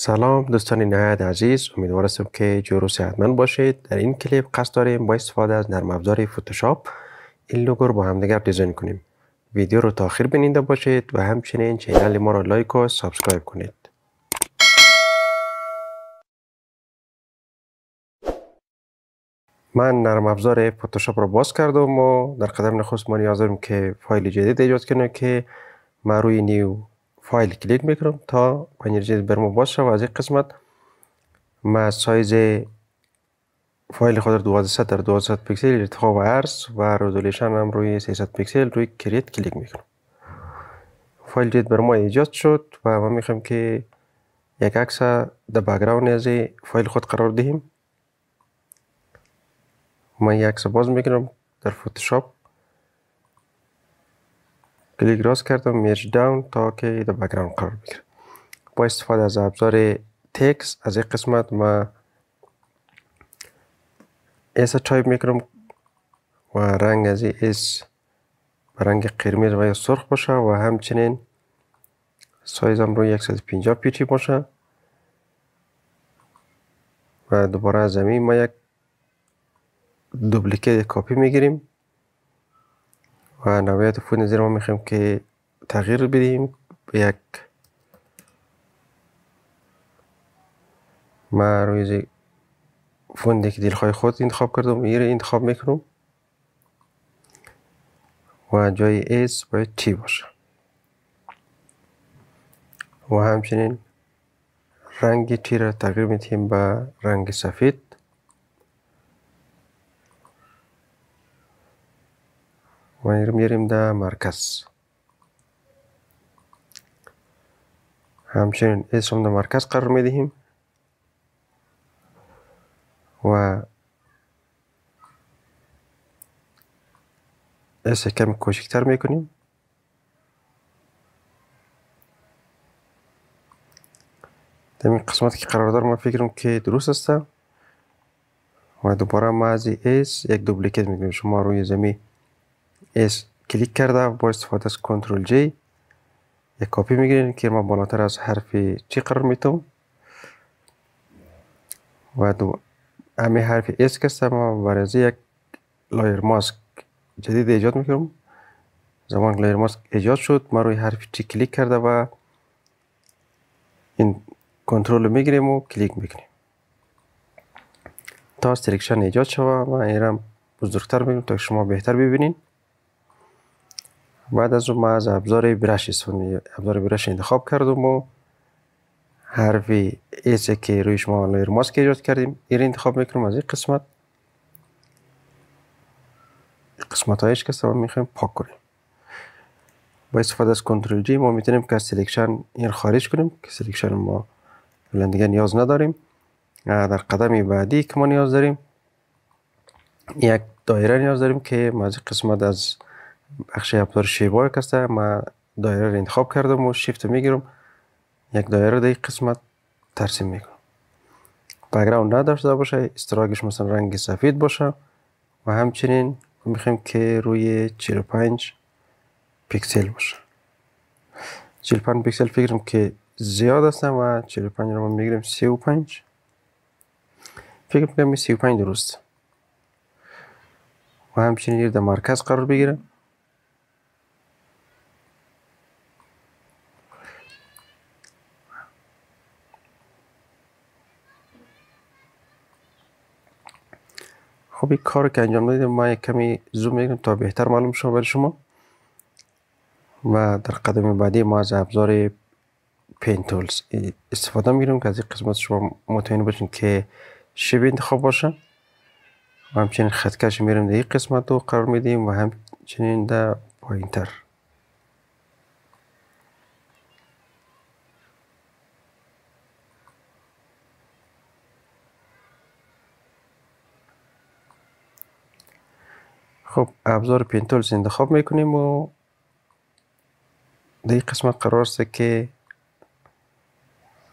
سلام دوستان نهایت عزیز امیدوارستم که جور و صحتمند باشید در این کلیپ قصد داریم با استفاده از نرم افزار فتوشاپ این لوگو رو با همدیگر دیزاین کنیم ویدیو رو تا آخر بنینده باشید و همچنین چینل ما رو لایک و سابسکرایب کنید من نرم افزار فتوشاپ رو باز کردم و در قدم نخست ما نیاز داریم که فایل جدید ایجاد کنیم که ما روی نیو فایل کلیک میکنم تا پنیر بر ما باز شد و از این قسمت ما سایز فایل خود رو ست در 200 پیکسل ارتفاع و عرض و رزولوشن هم روی 300 پیکسل روی کریت کلیک میکنم فایل جدید بر ما ایجاد شد و ما میخوایم که یک عکس در بگراون از فایل خود قرار دهیم من یک عکس باز میکنم در فوتوشاپ کلیک راست کردم میج داون تا که در بگران قرار بگیره با استفاده از ابزار تکس از این قسمت ما اس تایپ میکنم و رنگ از این اس رنگ قرمز و یا سرخ باشه و همچنین سایزم روی 150 پیتی باشه و دوباره از زمین ما یک دوبلیکیت کپی میگیریم و نویت فود زیر ما میخوایم که تغییر بدیم به یک ما روی فوندی که دلخواه خود انتخاب کردم این انتخاب میکنم و جای اس باید تی باشه و همچنین رنگ تی را تغییر میتیم به رنگ سفید میریم در مرکز همچنین اسم در مرکز قرار میدهیم و اس کم کوچکتر می در این قسمت که قرار دارم من فکرم که درست است و دوباره ما از یک دوپلیکیت می شما روی زمین اس کلیک کرده با استفاده از کنترل جی یک کپی میگیرین که ما بالاتر از حرف چی قرار میتوم و دو همه حرف اس که ما برای یک لایر ماسک جدید ایجاد میکنم زمان لایر ماسک ایجاد شد ما روی حرف چی کلیک کرده و این کنترل رو میگیریم و کلیک میکنیم تا سلیکشن ایجاد شوه و ایرم بزرگتر میکنم تا شما بهتر ببینین بعد از اون ما از ابزار برش استفاده ابزار برش انتخاب کردم و حرف ایس که رویش ما لایر ماسک ایجاد کردیم این انتخاب میکنم از این قسمت قسمت هایش که سبب میخوایم پاک کنیم با استفاده از کنترل جی ما میتونیم که سلیکشن این خارج کنیم که سلیکشن ما دیگه نیاز نداریم در قدم بعدی که ما نیاز داریم یک دایره نیاز داریم که ما از قسمت از بخش اپلار شیبای هسته ما دایره رو انتخاب کردم و شیفت میگیرم یک دایره در قسمت ترسیم میکنم بگراوند نداشته باشه استراگش مثلا رنگ سفید باشه و همچنین میخوایم که روی 45 پیکسل باشه 45 پیکسل فکرم که زیاد هستم و 45 رو ما میگیریم 35 فکر میکنم 35 درست و همچنین در مرکز قرار بگیرم خب کار که انجام دادیم ما یک کمی زوم میکنیم تا بهتر معلوم شود برای شما و در قدم بعدی ما از ابزار پین تولز استفاده میگیریم که از این قسمت شما مطمئن باشین که شیب انتخاب باشه و همچنین خطکش میریم در این قسمت رو قرار میدیم و همچنین در پایین خب ابزار پینتولز انتخاب میکنیم و در این قسمت قرار است که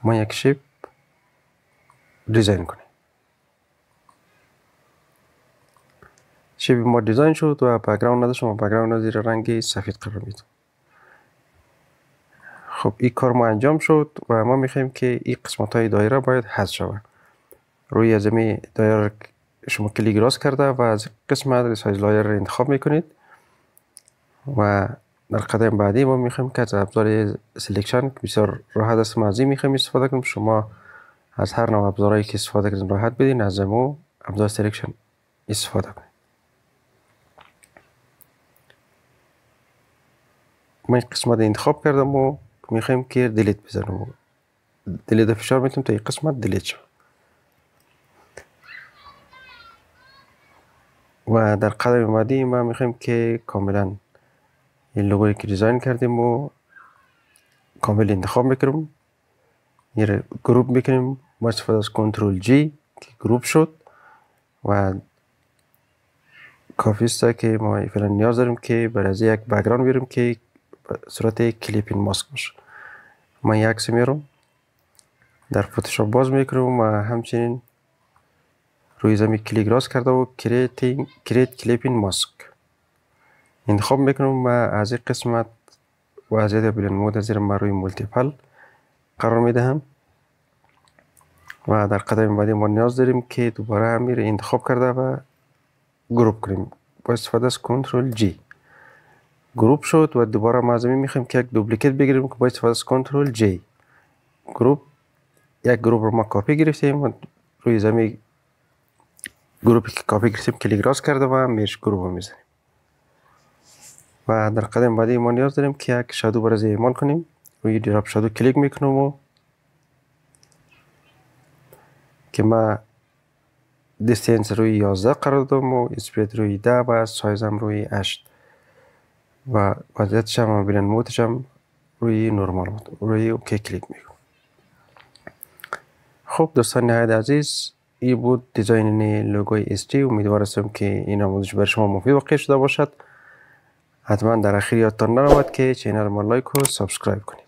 ما یک شیپ دیزاین کنیم شیپ ما دیزاین شد و بگراوند نداشت و بگراوند را زیر رنگ سفید قرار میدم خب این کار ما انجام شد و ما میخوایم که این قسمت های دایره باید حذف شود روی این دایره شما کلیک راست کرده و از قسمت ریسایز لایر انتخاب میکنید و در قدم بعدی ما میخوایم که از ابزار سلیکشن که بسیار راحت است ما از این میخوایم استفاده کنیم شما از هر نوع ابزارهایی که استفاده کردین راحت بدین از مو ابزار سلیکشن استفاده کنید این قسمت انتخاب کردم و میخوایم که دلیت بزنم دلیت فشار میتونیم تا این قسمت دلیت و در قدم بعدی ما میخوایم که کاملا این لوگوی که دیزاین کردیم و کامل انتخاب میکنیم یه گروپ میکنیم با استفاده از کنترل جی که گروپ شد و کافی است که ما فعلا نیاز داریم که برای از یک بگران بیاریم که صورت کلیپین ماسک باشه من یک عکس در فتوشاپ باز میکنم و همچنین روی زمین کلیک راست کرده و کریت کلیپین ماسک انتخاب میکنم و از این قسمت و از این بلند مود زیر این روی ملتیپل قرار میدهم و در قدم بعدی ما نیاز داریم که دوباره امیر انتخاب کرده و گروپ کنیم با استفاده از کنترل جی گروپ شد و دوباره ما زمین میخوایم که یک دوپلیکیت بگیریم که با استفاده از کنترل جی گروپ یک گروپ رو ما کپی گرفتیم و روی زمین گروپی که کافی گرفتیم راست کرده و گروپ رو میزنیم و در قدم بعدی ما نیاز داریم که یک شادو برازی ایمان کنیم روی دراب شادو کلیک میکنم و که ما دیستینس روی 11 قرار دادم و اسپید روی 10 و سایزم روی 8 و وضعیتش هم و بلند روی نرمال بود روی اوکی کلیک میکنم خب دوستان نهایت عزیز ای بود دیزاین لوگوی استی امیدوارستم که این آموزش بر شما مفید واقع شده باشد حتما در اخیر یادتان نرود که چینل ما لایک و سابسکرایب کنید